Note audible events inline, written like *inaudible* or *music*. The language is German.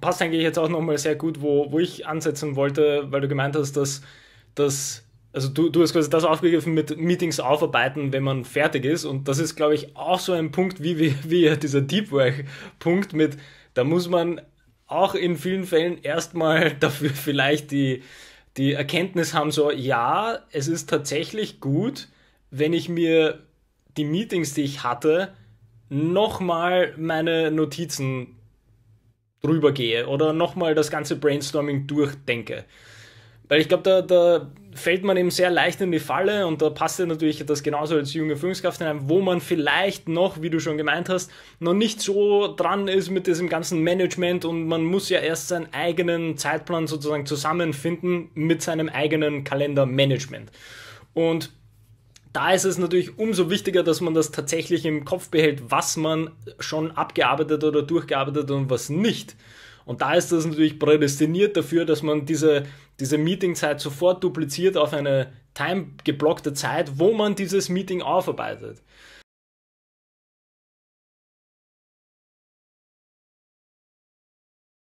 passt eigentlich jetzt auch nochmal sehr gut, wo, wo ich ansetzen wollte, weil du gemeint hast, dass das, also du, du hast quasi das aufgegriffen mit Meetings aufarbeiten, wenn man fertig ist. Und das ist, glaube ich, auch so ein Punkt, wie, wie, wie dieser Deep Work-Punkt mit, da muss man auch in vielen Fällen erstmal *laughs* dafür vielleicht die, die Erkenntnis haben, so, ja, es ist tatsächlich gut, wenn ich mir die Meetings, die ich hatte, nochmal meine Notizen drüber gehe oder nochmal das ganze Brainstorming durchdenke. Weil ich glaube, da, da, fällt man eben sehr leicht in die Falle und da passt ja natürlich das genauso als junge Führungskraft hinein, wo man vielleicht noch, wie du schon gemeint hast, noch nicht so dran ist mit diesem ganzen Management und man muss ja erst seinen eigenen Zeitplan sozusagen zusammenfinden mit seinem eigenen Kalendermanagement. Und da ist es natürlich umso wichtiger, dass man das tatsächlich im Kopf behält, was man schon abgearbeitet oder durchgearbeitet und was nicht. Und da ist das natürlich prädestiniert dafür, dass man diese, diese Meetingzeit sofort dupliziert auf eine time geblockte Zeit, wo man dieses Meeting aufarbeitet.